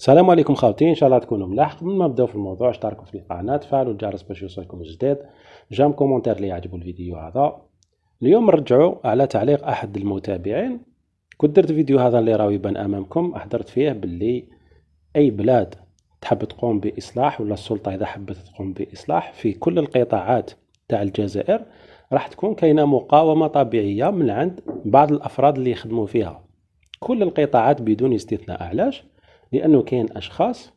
السلام عليكم خاوتي ان شاء الله تكونوا ملاحق قبل ما نبداو في الموضوع اشتركوا في القناه تفعلوا الجرس باش يوصلكم الجديد جام كومونتير اللي يعجبوا الفيديو هذا اليوم نرجعوا على تعليق احد المتابعين كنت درت فيديو هذا اللي راهو يبان امامكم احضرت فيه باللي اي بلاد تحب تقوم باصلاح ولا السلطه اذا حبت تقوم باصلاح في كل القطاعات تاع الجزائر راح تكون كاينه مقاومه طبيعيه من عند بعض الافراد اللي يخدموا فيها كل القطاعات بدون استثناء علاش لأنه كاين أشخاص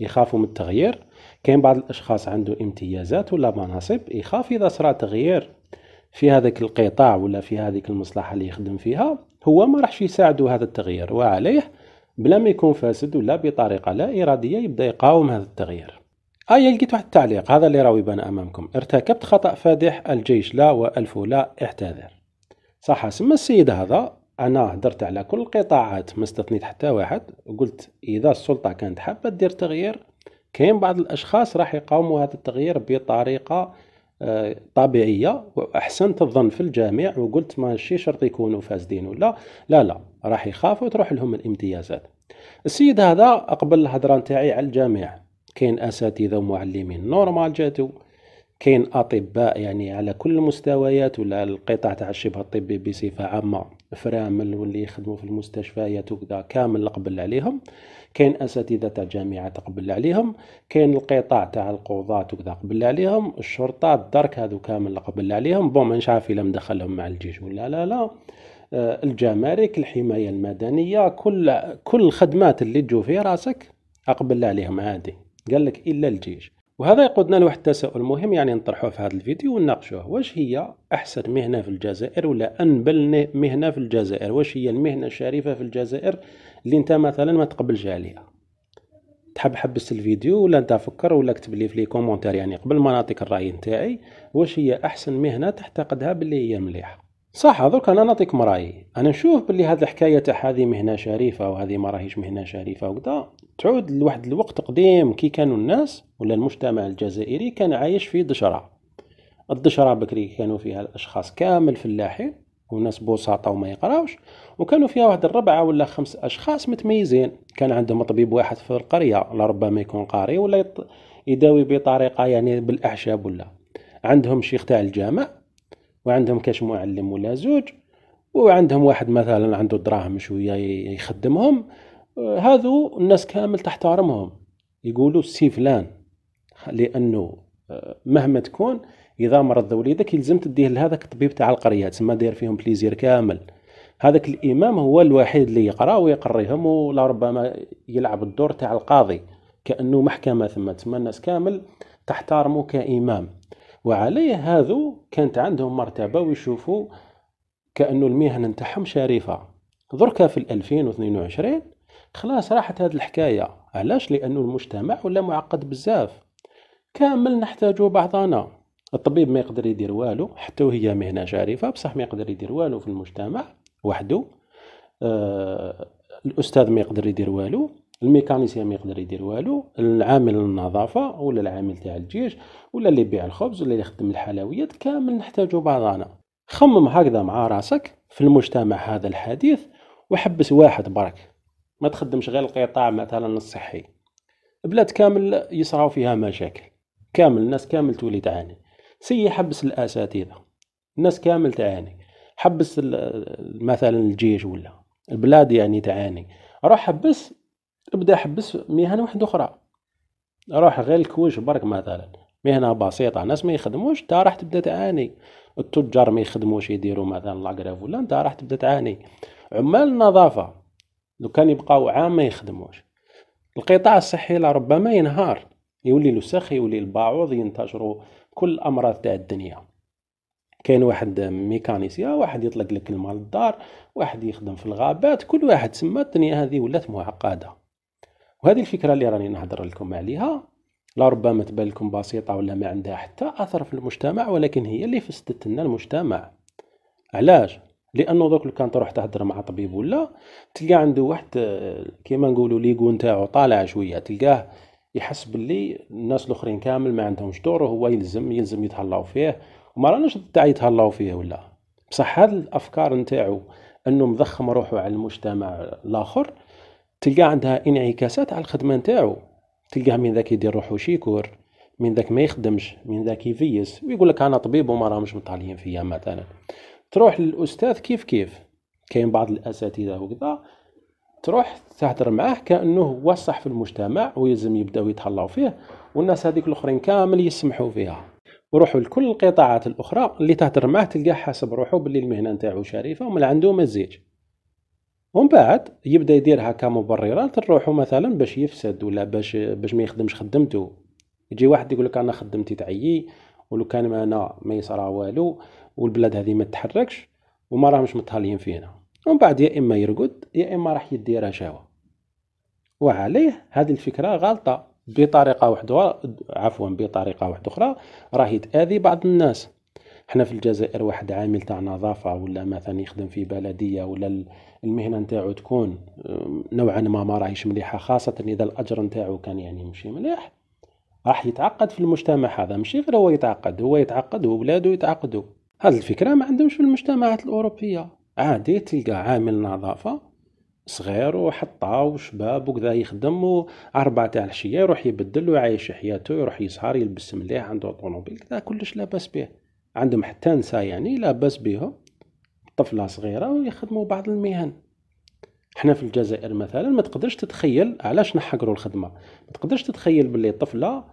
يخافوا من التغيير كاين بعض الأشخاص عنده امتيازات ولا مناصب يخاف إذا صرا تغيير في هذاك القطاع ولا في هذيك المصلحة اللي يخدم فيها هو ما راحش يساعده هذا التغيير وعليه بلا ما يكون فاسد ولا بطريقة لا إرادية يبدأ يقاوم هذا التغيير آية لقيت واحد التعليق هذا اللي راهو يبان أمامكم ارتكبت خطأ فادح الجيش لا وألف لا اعتذر صح سما السيد هذا انا هدرت على كل القطاعات ما استثنيت حتى واحد قلت اذا السلطه كانت حابه دير تغيير كاين بعض الاشخاص راح يقاوموا هذا التغيير بطريقه آه، طبيعيه واحسنت الظن في الجميع وقلت ماشي شرط يكونوا فاسدين ولا لا لا راح يخافوا تروح لهم الامتيازات السيد هذا اقبل الهضره نتاعي على الجميع كاين اساتذه ومعلمين نورمال جاتو كاين اطباء يعني على كل المستويات ولا القطاع تاع الشبه الطبي بصفه عامه فرامل واللي يخدموا في المستشفيات وكذا كامل قبل عليهم كاين اساتذه تاع الجامعات قبل عليهم كاين القطاع تاع القضاة وكذا قبل عليهم الشرطه الدرك هذو كامل قبل عليهم بون ما عارف الا مدخلهم مع الجيش ولا لا لا آه، الجمارك الحمايه المدنيه كل كل الخدمات اللي تجو في راسك اقبل عليهم عادي قال لك الا الجيش وهذا يقودنا لواحد التساؤل مهم يعني نطرحوه في هذا الفيديو ونناقشوه واش هي احسن مهنه في الجزائر ولا انبل مهنه في الجزائر واش هي المهنه الشريفه في الجزائر اللي انت مثلا ما تقبلش عليها تحب حبس الفيديو ولا انت فكر ولا اكتب لي في لي كومونتير يعني قبل ما نعطيك الراي نتاعي واش هي احسن مهنه تعتقدها باللي هي مليحه صح هذوك انا نعطيكم رايي انا نشوف باللي هذه الحكايه تاع هذه مهنه شريفه وهذه ما راهيش مهنه شريفه وكذا تعود لواحد الوقت قديم كي كانوا الناس ولا المجتمع الجزائري كان عايش في دشره الدشره بكري كانوا فيها الاشخاص كامل فلاحين وناس بوساطة وما يقراوش وكانوا فيها واحد الربعة ولا خمس أشخاص متميزين كان عندهم طبيب واحد في القرية لربما يكون قاري ولا يداوي بطريقة يعني بالأعشاب ولا عندهم شيخ تاع الجامع وعندهم كاش معلم ولا زوج وعندهم واحد مثلا عنده دراهم شويه يخدمهم آه، هذو الناس كامل تحترمهم يقولوا سي فلان لانه آه، مهما تكون اذا مرض وليدك يلزم تديه لهذاك الطبيب تاع القريه تسمى داير فيهم بليزير كامل هذاك الامام هو الوحيد اللي يقرا ويقريهم ولربما يلعب الدور تاع القاضي كانه محكمه ثم تسمى الناس كامل تحترمه كامام وعليه هذو كانت عندهم مرتبة ويشوفوا كأنه المهنة نتاعهم شريفة ذركا في 2022 خلاص راحت هذه الحكاية علاش لأنه المجتمع ولا معقد بزاف كامل نحتاجو بعضنا الطبيب ما يقدر يدير والو حتى وهي مهنة شريفة بصح ما يقدر يدير والو في المجتمع وحده آه الأستاذ ما يقدر يدير والو الميكانيسيان ما يقدر يدير والو العامل النظافه ولا العامل تاع الجيش ولا اللي يبيع الخبز ولا اللي يخدم الحلويات كامل نحتاجو بعضانا خمم هكذا مع راسك في المجتمع هذا الحديث وحبس واحد برك ما تخدمش غير القطاع مثلا الصحي بلاد كامل يصراو فيها مشاكل كامل الناس كامل تولي تعاني سي حبس الاساتذه الناس كامل تعاني حبس مثلا الجيش ولا البلاد يعني تعاني روح حبس ابدا حبس مهن واحدة أخرى روح غير الكوج برك مثلا مهنة بسيطة ناس ما يخدموش انت راح تبدا تعاني التجار ما يخدموش يديروا مثلا لاكراف ولا انت راح تبدا تعاني عمال النظافة لو كان يبقاو عام ما يخدموش القطاع الصحي لربما ينهار يولي الوسخ يولي الباعوض ينتشروا كل الامراض تاع الدنيا كاين واحد ميكانيسيا واحد يطلق لك المال الدار واحد يخدم في الغابات كل واحد سما الدنيا هذه ولات معقده وهذه الفكره اللي راني نهضر لكم عليها لربما تبان لكم بسيطه ولا ما عندها حتى اثر في المجتمع ولكن هي اللي فسدت لنا المجتمع علاش لانه دوك كان تروح تهضر مع طبيب ولا تلقى عنده واحد آه، كيما نقولوا ليغو نتاعو طالع شويه تلقاه يحس باللي الناس الاخرين كامل ما عندهمش دور وهو يلزم يلزم يتهلاو فيه وما راناش تاع يتهلاو فيه ولا بصح هاد الافكار نتاعو انه مضخم روحه على المجتمع الاخر تلقى عندها انعكاسات على الخدمه نتاعو تلقاه من ذاك يدير روحو شيكور من ذاك ما يخدمش من ذاك يفيس ويقول لك انا طبيب وما راهمش مطالعين فيا مثلا تروح للاستاذ كيف كيف كاين بعض الاساتذه وكذا تروح تهدر معاه كانه هو الصح في المجتمع ويلزم يبداو يتهلاو فيه والناس هذيك الاخرين كامل يسمحوا فيها وروحوا لكل القطاعات الاخرى اللي تهدر معاه تلقاه حاسب روحو باللي المهنه نتاعو شريفه ومن عنده ما تزيدش ومن بعد يبدا يديرها كمبررات نروحو مثلا باش يفسد ولا باش باش ما يخدمش خدمته يجي واحد يقول لك انا خدمتي تعيي ولو كان ما انا ما يصرى والو والبلاد هذه ما تتحركش وما راهمش متهاليين فينا ومن بعد يا اما يرقد يا اما راح يدي شاوة وعليه هذه الفكره غلطه بطريقه واحده عفوا بطريقه واحده اخرى راه يتاذي بعض الناس حنا في الجزائر واحد عامل تاع نظافه ولا مثلا يخدم في بلديه ولا المهنه نتاعو تكون نوعا ما ما راهيش مليحه خاصه اذا الاجر نتاعو كان يعني مشي مليح راح يتعقد في المجتمع هذا ماشي غير هو يتعقد هو يتعقد وولادو يتعقدوا هذه الفكره ما عندهمش في المجتمعات الاوروبيه عادي تلقى عامل نظافه صغير وحطة وشباب وكذا يخدم وأربعة تاع العشية يروح يبدل ويعيش حياته يروح يسهر يلبس مليح عنده طونوبيل كذا كلش لاباس به عندهم حتى نساء يعني لا بيهم طفله صغيره ويخدموا بعض المهن حنا في الجزائر مثلا ما تقدرش تتخيل علاش نحقروا الخدمه ما تقدرش تتخيل باللي طفله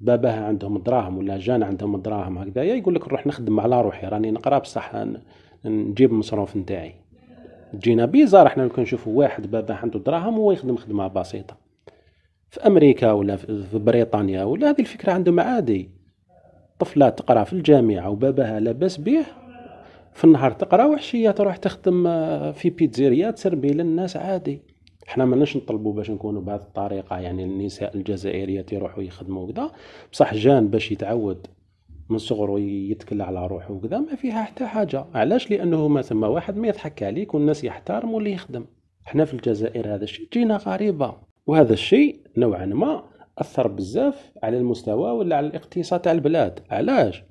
باباها عندهم دراهم ولا جان عندهم دراهم هكذايا يقول لك نروح نخدم على روحي راني نقرا بصح نجيب المصروف نتاعي تجينا بيزار احنا لو كان نشوفوا واحد باباه عنده دراهم وهو يخدم خدمه بسيطه في امريكا ولا في بريطانيا ولا هذه الفكره عندهم عادي طفله تقرا في الجامعه وباباها لاباس به في النهار تقرا وحشيه تروح تخدم آه، في بيتزيريا تسربي للناس عادي حنا ماناش نطلبوا باش نكونوا بهذه الطريقه يعني النساء الجزائريات يروحوا يخدموا وكذا بصح جان باش يتعود من صغره يتكلى على روحه وكذا ما فيها حتى حاجه علاش لانه ما ثم واحد ما يضحك عليك والناس يحترموا اللي يخدم حنا في الجزائر هذا الشيء جينا غريبه وهذا الشيء نوعا ما اثر بزاف على المستوى ولا على الاقتصاد تاع البلاد علاش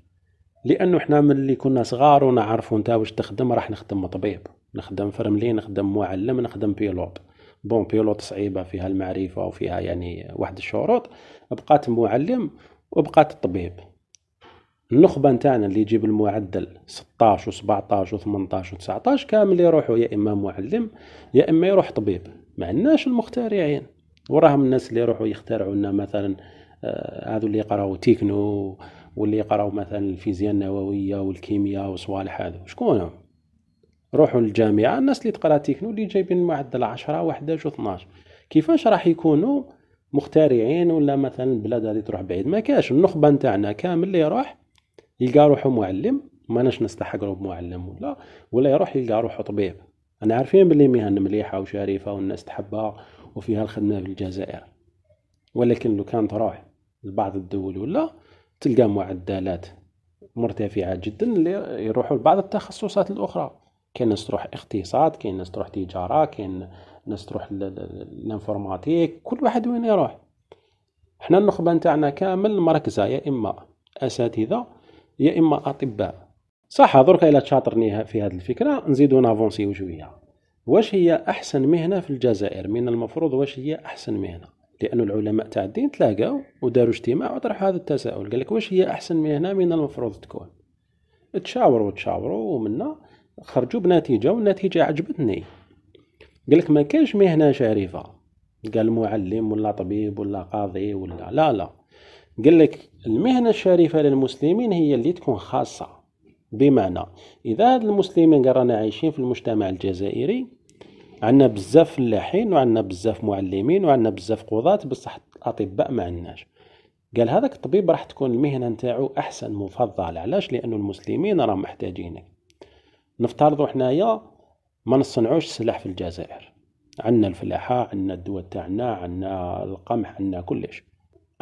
لانه حنا ملي كنا صغار ونعرفوا نتا واش تخدم راح نخدم طبيب نخدم فرملي نخدم معلم نخدم بيلوط بون بيلوط صعيبه فيها المعرفه وفيها يعني واحد الشروط بقات معلم وبقات طبيب النخبه نتاعنا اللي يجيب المعدل 16 و17 و18 و19 كامل يروحوا يا اما معلم يا اما يروح طبيب ما عندناش المخترعين وراهم الناس اللي يروحوا يخترعوا لنا مثلا آه، هذو اللي يقراو تيكنو واللي يقراو مثلا الفيزياء النوويه والكيمياء وصوالح هذا شكون روحوا للجامعه الناس اللي تقرا تيكنو اللي جايبين معدل 10 11 12 كيفاش راح يكونوا مخترعين ولا مثلا البلاد هذه تروح بعيد ما كاش النخبه نتاعنا كامل اللي يروح يلقى روحو معلم ما ناش نستحقرو بمعلم ولا ولا يروح يلقى روحو طبيب انا عارفين بلي مهن مليحه وشريفه والناس تحبها وفيها الخدمه في الجزائر ولكن لو كان تروح لبعض الدول ولا تلقى معدلات مرتفعه جدا اللي يروحوا لبعض التخصصات الاخرى كاين ناس تروح اقتصاد كاين ناس تروح تجاره كاين ناس تروح لانفورماتيك كل واحد وين يروح حنا النخبه نتاعنا كامل مركزه يا اما اساتذه يا اما اطباء صح درك الا تشاطرني في هذه الفكره نزيدو نافونسيو شويه واش هي أحسن مهنة في الجزائر من المفروض واش هي أحسن مهنة لأن العلماء تاع الدين تلاقاو وداروا اجتماع وطرح هذا التساؤل قال لك واش هي أحسن مهنة من المفروض تكون تشاوروا وتشاوروا ومنا خرجوا بنتيجة والنتيجة عجبتني قال لك ما كانش مهنة شريفة قال معلم ولا طبيب ولا قاضي ولا لا لا قال لك المهنة الشريفة للمسلمين هي اللي تكون خاصة بمعنى إذا هاد المسلمين قرانا عايشين في المجتمع الجزائري عندنا بزاف فلاحين وعندنا بزاف معلمين وعندنا بزاف قضاة بصح الاطباء ما عندناش قال هذاك الطبيب راح تكون المهنه نتاعو احسن مفضل علاش لانه المسلمين راهم محتاجينك نفترضوا حنايا ما نصنعوش السلاح في الجزائر عندنا الفلاحه عندنا الدواء تاعنا عندنا القمح عندنا كلش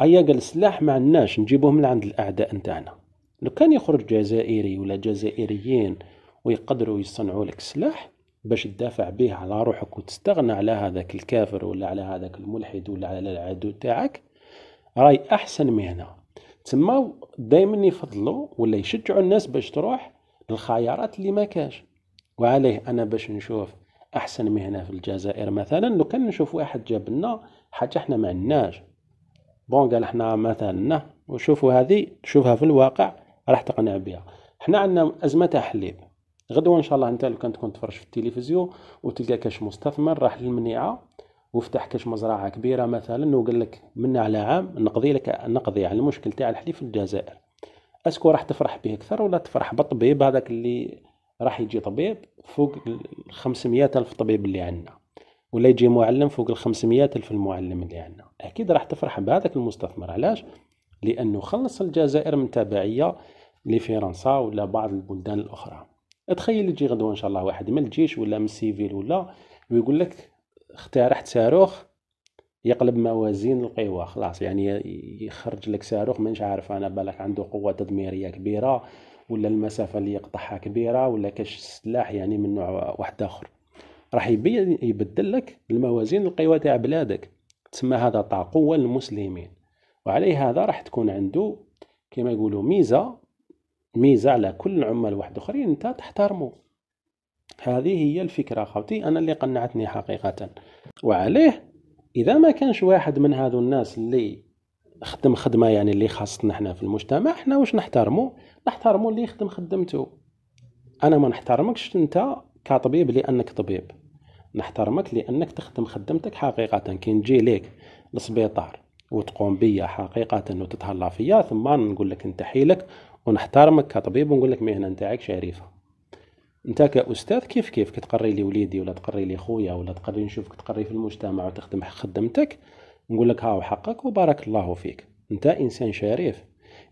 ايا قال السلاح ما عندناش نجيبوه من عند الاعداء نتاعنا لو كان يخرج جزائري ولا جزائريين ويقدروا يصنعوا لك السلاح باش تدافع به على روحك وتستغنى على هذاك الكافر ولا على هذاك الملحد ولا على العدو تاعك راي احسن مهنه تما دائما يفضلوا ولا يشجعوا الناس باش تروح للخيارات اللي ما كاش وعليه انا باش نشوف احسن مهنه في الجزائر مثلا لو كان نشوف واحد جاب لنا حاجه احنا ما عندناش بون قال احنا مثلا وشوفوا هذه تشوفها في الواقع راح تقنع بها احنا عندنا ازمه حليب غدوه ان شاء الله انت لو كان تكون تفرج في التلفزيون وتلقى كاش مستثمر راح للمنيعه وفتح كاش مزرعه كبيره مثلا وقال لك من على عام نقضي لك نقضي على المشكل تاع الحليب في الجزائر اسكو راح تفرح به اكثر ولا تفرح بالطبيب هذاك اللي راح يجي طبيب فوق ال 500 الف طبيب اللي عندنا ولا يجي معلم فوق ال 500 الف المعلم اللي عندنا اكيد راح تفرح بهذاك المستثمر علاش لانه خلص الجزائر من تبعيه لفرنسا ولا بعض البلدان الاخرى تخيل تجي غدوه ان شاء الله واحد من الجيش ولا من السيفيل ولا ويقول لك اخترعت صاروخ يقلب موازين القوى خلاص يعني يخرج لك صاروخ مانيش عارف انا بالك عنده قوه تدميريه كبيره ولا المسافه اللي يقطعها كبيره ولا كاش سلاح يعني من نوع واحد اخر راح يبدل لك الموازين القوى تاع بلادك تسمى هذا طاقوة قوه للمسلمين وعليه هذا راح تكون عنده كما يقولوا ميزه ميزة على كل العمال واحد اخرين انت تحترمه هذه هي الفكرة خوتي انا اللي قنعتني حقيقة وعليه اذا ما كانش واحد من هذو الناس اللي خدم خدمة يعني اللي خاصتنا حنا في المجتمع حنا واش نحترمو نحترمو اللي يخدم خدمته انا ما نحترمكش انت كطبيب لانك طبيب نحترمك لانك تخدم خدمتك حقيقة كي نجي ليك للسبيطار وتقوم بيا حقيقة وتتهلا فيا ثم نقول لك انت حيلك ونحترمك كطبيب ونقول لك مهنه نتاعك شريفه انت كاستاذ كيف كيف كتقري لي وليدي ولا تقري لي خويا ولا تقري نشوفك تقري في المجتمع وتخدم خدمتك نقول لك هاو حقك وبارك الله فيك انت انسان شريف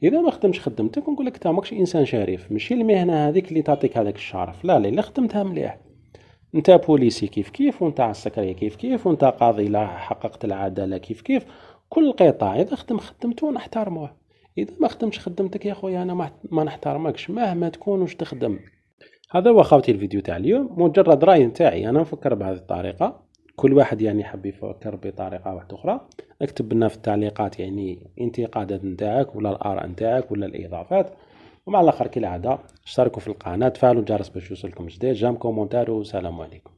اذا ما خدمتش خدمتك ونقول لك انت ماكش انسان شريف ماشي المهنه هذيك اللي تعطيك هذاك الشرف لا لا خدمتها مليح انت بوليسي كيف كيف وانت عسكري كيف كيف وانت قاضي لا حققت العداله كيف كيف كل قطاع اذا خدم خدمته نحترموه اذا ما خدمتش خدمتك يا خويا انا ما نحترمكش مهما تكون واش تخدم هذا هو خاوتي الفيديو تاع اليوم مجرد راي نتاعي انا نفكر بهذه الطريقه كل واحد يعني حب يفكر بطريقه واحده اخرى اكتب لنا في التعليقات يعني انتقادات نتاعك ولا الاراء نتاعك ولا الاضافات ومع الاخر كالعاده اشتركوا في القناه تفعلوا الجرس باش يوصلكم جديد جام كومونتير وسلام عليكم